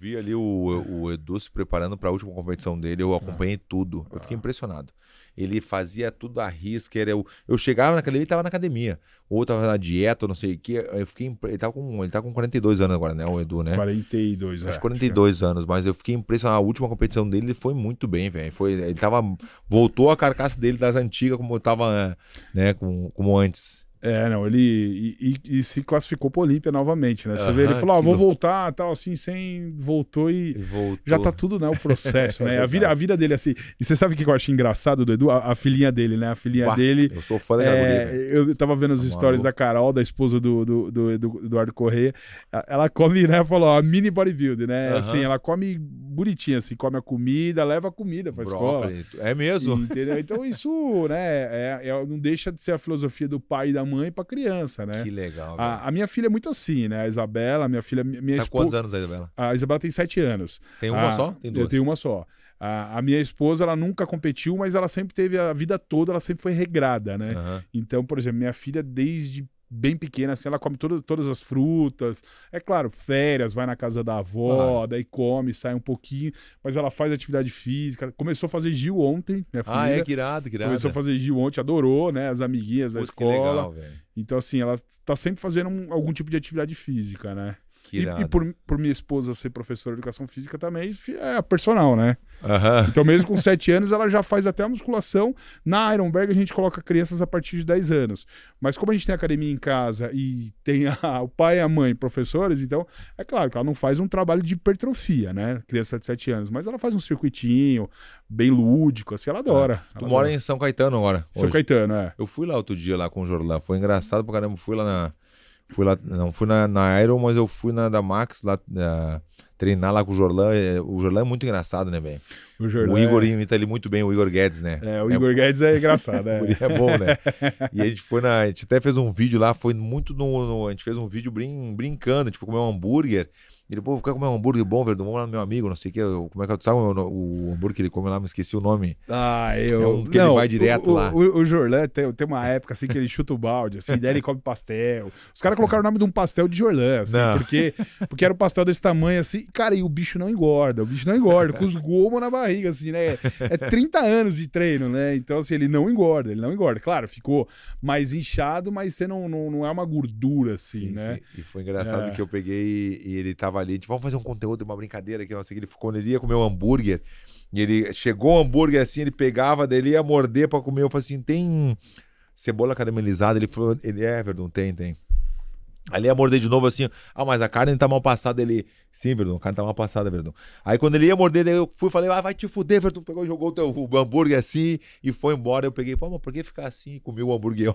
vi ali o, o Edu se preparando para a última competição dele, eu acompanhei tudo. Eu fiquei ah. impressionado. Ele fazia tudo à risca. Era eu, eu chegava na academia, ele estava na academia. Ou estava na dieta, ou não sei o quê. Eu fiquei, ele, está com, ele tá com 42 anos agora, né, o Edu, né? 42, acho 42 é. anos, mas eu fiquei impressionado. A última competição dele foi muito bem, velho. Ele tava, voltou a carcaça dele das antigas, como eu tava, né, como, como antes. É, não, ele e, e, e se classificou para Olímpia novamente, né? Você uhum, vê, ele falou, ah, vou voltar, tal, assim, sem voltou e voltou. já tá tudo, né, o processo, né? É a vida, a vida dele assim. E você sabe o que eu acho engraçado do Edu, a, a filhinha dele, né? A filhinha Uá, dele. Eu sou fã da é, Eu tava vendo as histórias tá da Carol, da esposa do, do, do, do Eduardo Correia. Ela come, né? Falou, ó, mini bodybuilder, né? Uhum. Assim, ela come bonitinha, assim, come a comida, leva a comida para escola. É mesmo. entendeu? Então isso, né? É, é, não deixa de ser a filosofia do pai e da mãe para criança, né? Que legal. A, a, minha filha é muito assim, né? A Isabela, a minha filha. Minha tá quantos anos a Isabela? A Isabela tem sete anos. Tem uma a... só? Tem duas? Eu tenho uma só. A, a, minha esposa, ela nunca competiu, mas ela sempre teve a vida toda, ela sempre foi regrada, né? Uhum. Então, por exemplo, minha filha, desde bem pequena, assim, ela come todas todas as frutas. É claro, férias, vai na casa da avó, daí come, sai um pouquinho, mas ela faz atividade física. Começou a fazer Gil ontem, minha filha. Ah, é, que irado, que irado. Começou a fazer Gil ontem, adorou, né? As amiguinhas Pô, da escola. Que legal, velho. Então, assim, ela tá sempre fazendo um, algum tipo de atividade física, né? E, e, por, por minha esposa ser professora de educação física também, é a personal, né? Uhum. Então, mesmo com 7 anos, ela já faz até a musculação. Na Ironberg, a gente coloca crianças a partir de 10 anos. Mas como a gente tem academia em casa e tem a, o pai e a mãe professores, então é claro que ela não faz um trabalho de hipertrofia, né? Criança de 7 anos. Mas ela faz um circuitinho bem lúdico, assim, ela é. adora. É. Ela adora. mora em São Caetano agora. São hoje. Caetano, é. Eu fui lá outro dia lá com o Jornal. Foi engraçado pra caramba. Fui lá na Fui lá, não fui na, na Iron, mas eu fui na da Max, lá, na, eh, treinar lá com o Jorlan. É, o Jorlan é muito engraçado, né, velho? O, Jorlan o Igor é... imita ele muito bem, o Igor Guedes, né? É, o Igor é... Guedes é engraçado, né? é bom, né? E a gente foi na. A gente até fez um vídeo lá, foi muito no. no a gente fez um vídeo brin... brincando, a gente foi comer um hambúrguer. Ele, pô, vou comer um hambúrguer bom, Verdun, vamos lá no meu amigo, não sei o que. Como é que eu, é, sabe o, o, hambúrguer que ele come lá, me esqueci o nome. Ah, eu. É um que não, ele vai direto o, lá. O, o Jorlan tem, tem uma época assim que ele chuta o balde, assim, daí ele come pastel. Os caras colocaram o nome de um pastel de Jorlan, assim, porque, porque era um pastel desse tamanho, assim, cara, e o bicho não engorda, o bicho não engorda, com os gomos na barriga, assim, né? É 30 anos de treino, né? Então, assim, ele não engorda, ele não engorda. Claro, ficou mais inchado, mas você não, não, não é uma gordura, assim, sim, né? Sim. E foi engraçado é. que eu peguei e ele tava ali, tipo, vamos fazer um conteúdo, uma brincadeira aqui, nossa, que. Ele, quando ele ia comer um hambúrguer, e ele chegou o hambúrguer assim, ele pegava, dele ia morder pra comer. Eu falei assim: tem cebola caramelizada? Ele falou: ele é, Verdun, tem, tem. Ali ia morder de novo assim, ah, mas a carne tá mal passada. Ele, sim, Verdun, a carne tá mal passada, Verdun. Aí quando ele ia morder, eu fui falei, ah, vai te fuder, Verdun. Pegou, jogou o teu o hambúrguer assim e foi embora. Eu peguei, pô, mas por que ficar assim e comi o hambúrguer?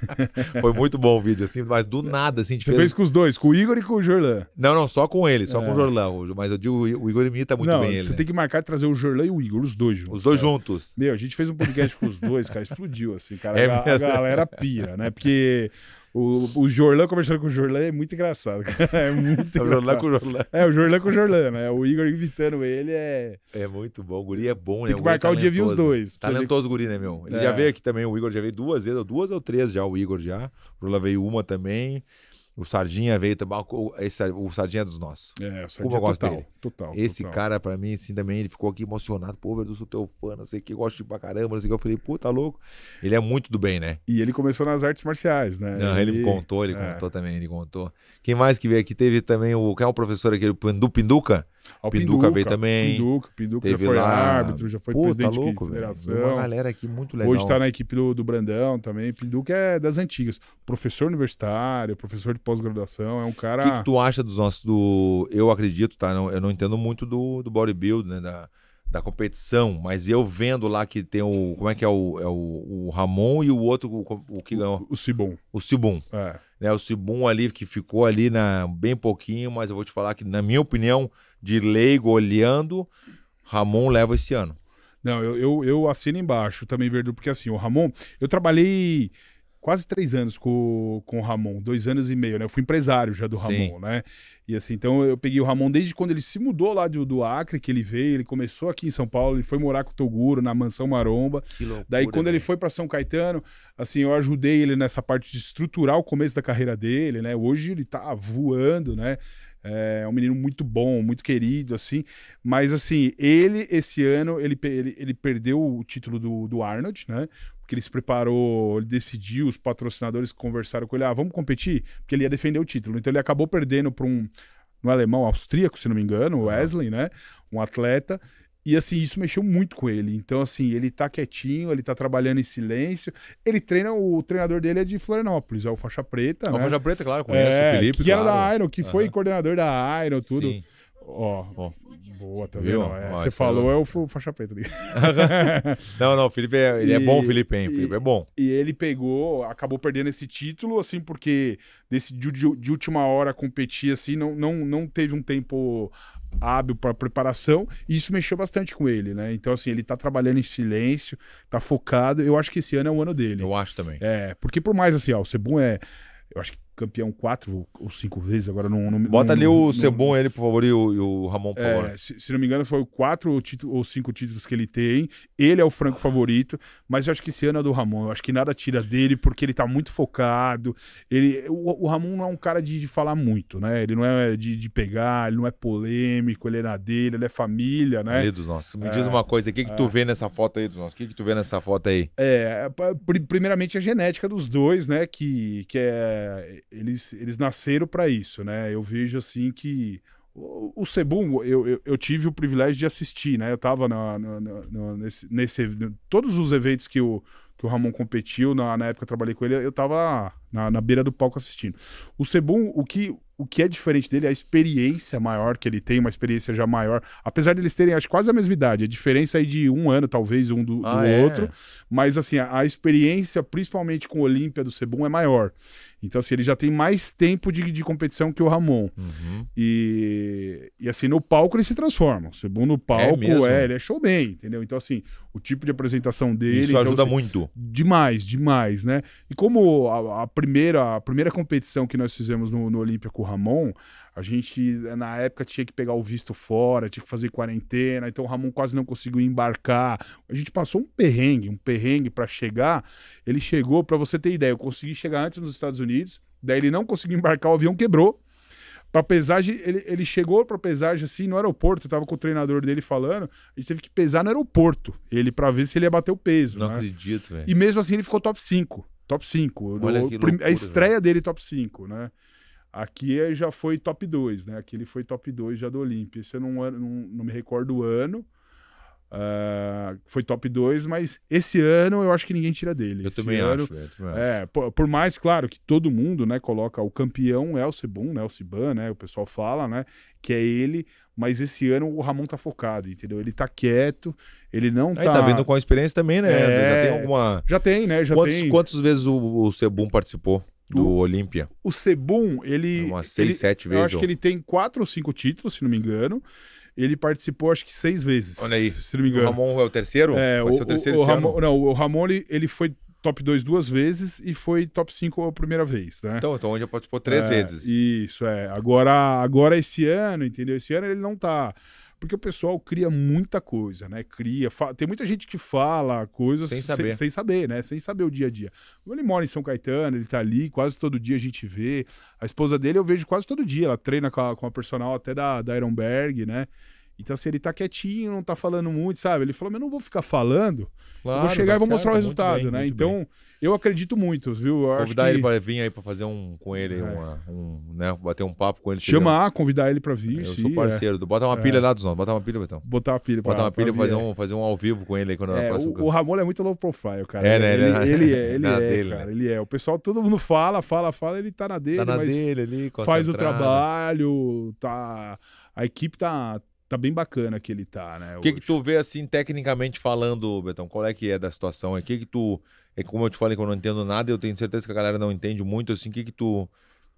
foi muito bom o vídeo, assim, mas do nada, assim. Você fez... fez... com os dois, com o Igor e com o Jorlan? Não, não, só com ele, só é. com o é. Jorlan. Mas eu digo, o Igor imita muito não, bem ele. ele. Você tem que marcar de trazer o Jorlan e o Igor, os dois juntos. Os dois cara. juntos. Meu, a gente fez um podcast com os dois, cara, explodiu, assim, cara. É a, a galera pira, né? Porque. O, o Jorlan conversando com o Jorlan é muito engraçado. É muito é o Jorlan com o Jorlan. É, o Jorlan com o Jorlan, né? O Igor invitando ele é. É muito bom. O Guri é bom, né? Tem que é marcar o dia vir os dois. Talentoso o Guri, né, meu? Ele é. já veio aqui também. O Igor já veio duas vezes, duas ou três já. O Igor já. O Jorlan veio uma também. O Sardinha veio também. Esse, o Sardinha é dos nossos. É, o Sardinha Como eu gosto total, dele. total. Esse total. cara, pra mim, assim, também, ele ficou aqui emocionado. Pô, eu sou teu fã, não sei o que, gosto de pra caramba, não sei o que. Eu falei, pô, tá louco. Ele é muito do bem, né? E ele começou nas artes marciais, né? Não, ele, ele contou, ele é. contou também, ele contou. Quem mais que veio aqui? Teve também o. Quem é o professor aquele do Pinduca? Ah, Pinduca, veio também. Pinduca, Pinduca já foi lá... árbitro, já foi Pô, tá presidente tá louco, de federação. Uma galera aqui muito legal. Hoje está na equipe do, do, Brandão também. Pinduca é das antigas. Professor universitário, professor de pós-graduação, é um cara... O que, que, tu acha dos nossos... Do... Eu acredito, tá? eu não entendo muito do, do bodybuilding, né? Da da competição, mas eu vendo lá que tem o. Como é que é o, é o, o Ramon e o outro, o, o que ganhou? O Cibum. O Cibum. É. Né, o Cibum ali, que ficou ali na, bem pouquinho, mas eu vou te falar que, na minha opinião, de leigo olhando, Ramon leva esse ano. Não, eu, eu, eu assino embaixo também, Verdun, porque assim, o Ramon, eu trabalhei quase três anos com, com o Ramon, dois anos e meio, né? Eu fui empresário já do Ramon, Sim. né? E assim, então eu peguei o Ramon desde quando ele se mudou lá do, do Acre, que ele veio, ele começou aqui em São Paulo, ele foi morar com o Toguro na Mansão Maromba. Que loucura, Daí quando né? ele foi para São Caetano, assim, eu ajudei ele nessa parte de estruturar o começo da carreira dele, né? Hoje ele tá voando, né? É um menino muito bom, muito querido, assim. Mas, assim, ele, esse ano, ele, ele, ele perdeu o título do, do Arnold, né? Porque ele se preparou, ele decidiu, os patrocinadores conversaram com ele, ah, vamos competir? Porque ele ia defender o título. Então, ele acabou perdendo para um, um alemão austríaco, se não me engano, Wesley, né? Um atleta. E assim, isso mexeu muito com ele. Então, assim, ele tá quietinho, ele tá trabalhando em silêncio. Ele treina, o treinador dele é de Florianópolis, é o Faixa Preta. É o né? Faixa Preta, claro, conheço é, o Felipe. Que claro. era da Iron, que uhum. foi coordenador da Iron, tudo. Sim. Ó, boa, tá vendo? É, você falou, é, é o faixa preta. não, não, o Felipe é, ele e, é bom, Felipe, hein? O Felipe é bom. E ele pegou, acabou perdendo esse título, assim, porque decidiu de, de, última hora competir, assim, não, não, não teve um tempo hábil para preparação, e isso mexeu bastante com ele, né? Então, assim, ele tá trabalhando em silêncio, tá focado. Eu acho que esse ano é o ano dele. Eu acho também. É, porque por mais assim, ó, o Sebum é. Eu acho que campeão quatro ou cinco vezes, agora não... não Bota não, ali o Sebon, ele, por favor, e o, e o Ramon, por é, favor. se, se, não me engano, foi quatro ou, ou cinco títulos que ele tem. Ele é o franco favorito, mas eu acho que esse ano é do Ramon. Eu acho que nada tira dele, porque ele tá muito focado. Ele, o, o Ramon não é um cara de, de falar muito, né? Ele não é de, de, pegar, ele não é polêmico, ele é na dele, ele é família, né? Meu Deus, Me é, diz uma coisa, o que, que é. tu vê nessa foto aí dos nossos? O que, que tu vê nessa foto aí? É, é primeiramente a genética dos dois, né? Que, que é eles, eles nasceram para isso, né? Eu vejo assim que o Sebum, eu, eu, eu, tive o privilégio de assistir, né? Eu tava na, na, na, nesse, nesse, Todos os eventos que o, que o Ramon competiu, na, na época eu trabalhei com ele, eu tava na, na beira do palco assistindo. O Sebum, o que, o que é diferente dele é a experiência maior que ele tem, uma experiência já maior. Apesar de eles terem, acho, quase a mesma idade. A diferença aí é de um ano, talvez, um do, ah, do é. outro. Mas, assim, a, a experiência, principalmente com o Olímpia do Sebum, é maior. Então, assim, ele já tem mais tempo de, de competição que o Ramon. Uhum. E, e, assim, no palco ele se transforma. O segundo palco é, é, ele é showman, entendeu? Então, assim, o tipo de apresentação dele. Isso então, ajuda assim, muito. Demais, demais, né? E como a, a, primeira, a primeira competição que nós fizemos no, no Olímpia com o Ramon, a gente, na época, tinha que pegar o visto fora, tinha que fazer quarentena, então o Ramon quase não conseguiu embarcar. A gente passou um perrengue, um perrengue para chegar. Ele chegou, para você ter ideia, eu consegui chegar antes nos Estados Unidos Unidos. Daí ele não conseguiu embarcar, o avião quebrou. para pesagem, ele, ele chegou para pesagem assim no aeroporto, eu tava com o treinador dele falando, a gente teve que pesar no aeroporto, ele para ver se ele ia bater o peso. Não né? acredito, velho. E mesmo assim ele ficou top 5. Top 5. Olha no, loucura, a estreia véio. Né? dele top 5, né? Aqui é, já foi top 2, né? Aqui ele foi top 2 já do Olímpia. Isso eu não, não, não me recordo o ano, Uh, foi top 2, mas esse ano eu acho que ninguém tira dele. Eu esse também ano, acho. Eu também é, acho. Por, por, mais, claro, que todo mundo né, coloca o campeão é o Cebum, né, o Ciban, né, o pessoal fala, né, que é ele, mas esse ano o Ramon tá focado, entendeu? Ele tá quieto, ele não Aí tá... tá vendo com a experiência também, né, é... Já tem é, alguma... Já tem, né, já quantos, tem. Quantas vezes o, o Cebum participou? Do Olímpia. O Cebum, ele. É umas 6, 7 vezes. Eu acho que ele tem quatro ou cinco títulos, se não me engano ele participou acho que seis vezes. Olha aí. Se não me engano. O Ramon é o terceiro? É, Vai o, ser o terceiro o, o Ramon, Não, o Ramon ele, ele foi top 2 duas vezes e foi top 5 a primeira vez, né? Então, então onde já participou três é, vezes. Isso, é. Agora, agora esse ano, entendeu? Esse ano ele não tá porque o pessoal cria muita coisa, né? Cria, tem muita gente que fala coisas sem saber. Sem, sem, saber, né? Sem saber o dia a dia. Ele mora em São Caetano, ele tá ali, quase todo dia a gente vê. A esposa dele eu vejo quase todo dia, ela treina com a, com a personal até da, da Ironberg, né? Então, se ele tá quietinho, não tá falando muito, sabe? Ele falou, mas eu não vou ficar falando. Claro, vou chegar e tá vou mostrar o resultado, bem, né? Então, bem. eu acredito muito, viu? Eu convidar que... ele para vir aí para fazer um com ele, é. uma, um, né? Bater um papo com ele. Chamar, seria... convidar ele para vir. É, eu sim, sou é. parceiro. É. Do... Bota uma é. pilha é. lá dos nossos. Bota uma pilha, Betão. Botar uma pilha. Pra, Botar uma pilha pra, pra fazer, um, fazer um ao vivo com ele aí quando é, próxima... o, o Ramon é muito low profile, cara. É, né? Ele, né? ele, é, ele é, dele, cara. Né? Ele é. O pessoal, todo mundo fala, fala, fala, ele tá na tá dele. Tá na dele ali, Faz o trabalho, tá. A equipe tá tá bem bacana que ele tá, né? O que que tu vê, assim, tecnicamente falando, Betão? Qual é que é da situação? O é que que tu... É como eu te falei que eu não entendo nada, eu tenho certeza que a galera não entende muito, assim, o que que tu...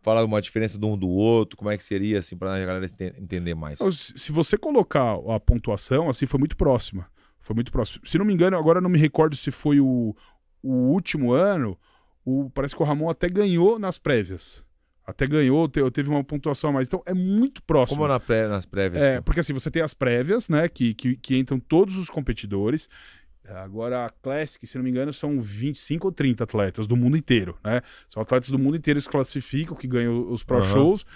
Fala uma diferença de um do outro, como é que seria, assim, pra a galera entender mais. Se você colocar a pontuação, assim, foi muito próxima. Foi muito próximo. Se não me engano, agora não me recordo se foi o, o último ano, o, parece que o Ramon até ganhou nas prévias. Até ganhou, eu teve uma pontuação a mais. Então é muito próximo. Como na pré, nas prévias? É, como? Né? porque assim, você tem as prévias, né? Que, que, que entram todos os competidores. Agora, a Classic, se não me engano, são 25 ou 30 atletas do mundo inteiro, né? São atletas do mundo inteiro que se classificam, que ganham os pro shows.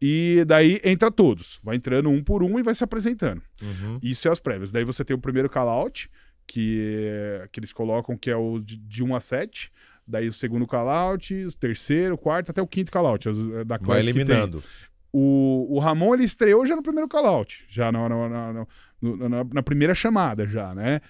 E daí entra todos. Vai entrando um por um e vai se apresentando. Uhum. Isso é as prévias. Daí você tem o primeiro call-out, que, que eles colocam que é o de, de 1 a 7. Daí o segundo call-out, o terceiro, o quarto, até o quinto call-out eh, da classe Vai eliminando. O, o Ramon, ele estreou já no primeiro call-out. Já na, na, na primeira chamada, já, né?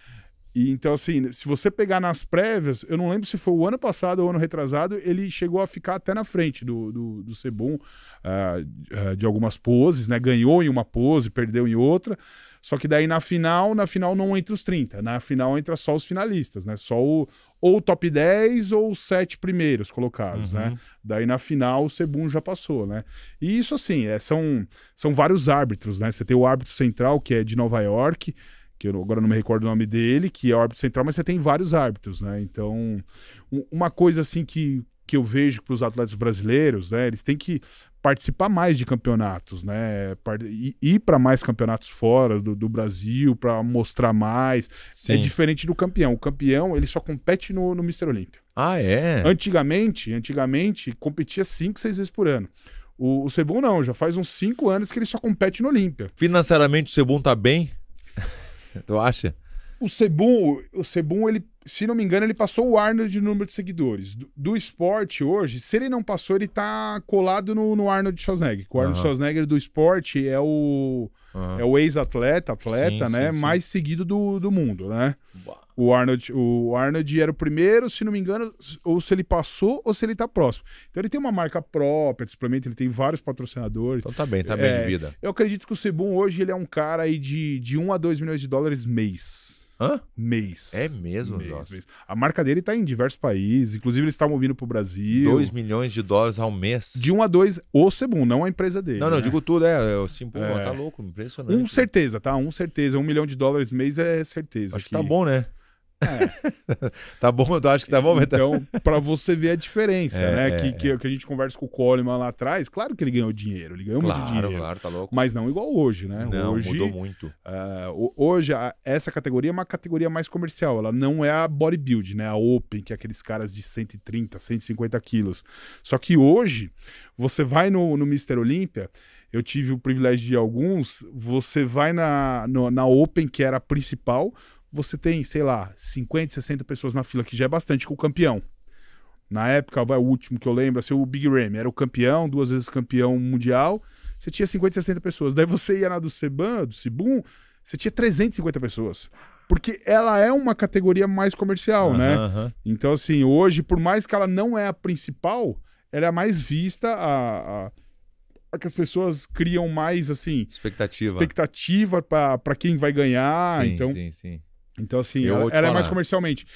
E, então, assim, se você pegar nas prévias, eu não lembro se foi o ano passado ou o ano retrasado, ele chegou a ficar até na frente do, do, do uh, de algumas poses, né? Ganhou em uma pose, perdeu em outra. Só que daí na final, na final não entra os 30, na final entra só os finalistas, né? Só o, ou top 10 ou sete primeiros colocados, né? uhum. né? Daí na final o Sebum já passou, né? E isso assim, é, são, são vários árbitros, né? Você tem o árbitro central, que é de Nova York, que eu agora não me recordo o nome dele, que é o árbitro central, mas você tem vários árbitros, né? Então, uma coisa assim que, que eu vejo para os atletas brasileiros, né? Eles têm que participar mais de campeonatos, né? Ir para mais campeonatos fora do, do Brasil, para mostrar mais. É Sim. É diferente do campeão. O campeão, ele só compete no, no Mr. Olímpia. Ah, é? Antigamente, antigamente, competia cinco, seis vezes por ano. O, o não, já faz uns cinco anos que ele só compete no Olímpia. Financeiramente o Cebon tá bem? tu acha? O Cebon, o Cebon ele se não me engano, ele passou o Arnold de número de seguidores. Do, do, esporte hoje, se ele não passou, ele tá colado no, no Arnold Schwarzenegger. O Arnold uhum. Schwarzenegger do esporte é o, uhum. é o ex-atleta, atleta, né? Sim, mais sim. seguido do, do mundo, né? O Arnold, o Arnold era o primeiro, se não me engano, ou se ele passou ou se ele tá próximo. Então ele tem uma marca própria, suplemento, ele tem vários patrocinadores. Então tá bem, tá bem de é, vida. Eu acredito que o Sebum hoje ele é um cara aí de, de 1 a 2 milhões de dólares mês. Hã? Mês. É mesmo, mês, mês. A marca dele está em diversos países, inclusive eles estavam vindo pro Brasil. 2 milhões de dólares ao mês. De 1 um a 2, o Sebum, não a empresa dele. Não, não, né? digo tudo, é, é o Simpum, é. tá louco, impressionante. Um certeza, tá? Um certeza, um milhão de dólares mês é certeza. Acho que, que tá bom, né? É. tá bom, eu acho que tá bom, Então, para você ver a diferença, é, né? É, que, que, é. que, a gente conversa com o Coleman lá atrás, claro que ele ganhou dinheiro, ele ganhou claro, muito dinheiro. Claro, tá louco. Mas não igual hoje, né? Não, hoje, mudou muito. Uh, hoje, a, essa categoria é uma categoria mais comercial, ela não é a bodybuild, né? A open, que é aqueles caras de 130, 150 quilos. Só que hoje, você vai no, no Mr. Olímpia, eu tive o privilégio de alguns. Você vai na, no, na Open, que era a principal, você tem, sei lá, 50, 60 pessoas na fila, que já é bastante com o campeão. Na época, vai, o último que eu lembro, assim, o Big Ram era o campeão, duas vezes campeão mundial. Você tinha 50, 60 pessoas. Daí você ia na do Seban, do Cibum, você tinha 350 pessoas. Porque ela é uma categoria mais comercial, uhum, né? Uhum. Então, assim, hoje, por mais que ela não é a principal, ela é a mais vista, a, a que as pessoas criam mais assim expectativa expectativa para quem vai ganhar sim, então sim, sim. Então, assim, eu ela, ela é mais comercialmente.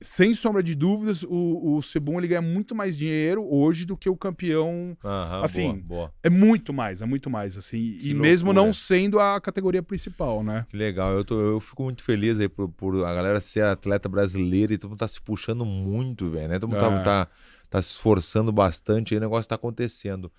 Sem sombra de dúvidas, o, o Cebum ele ganha muito mais dinheiro hoje do que o campeão. Aham, assim, boa, boa. é muito mais, é muito mais, assim. Que e mesmo não sendo a categoria principal, né? Que legal, eu, tô, eu fico muito feliz aí por, por a galera ser atleta brasileira e todo mundo tá se puxando muito, velho, né? Todo mundo tá, é. tá, tá, tá se esforçando bastante e o negócio tá acontecendo.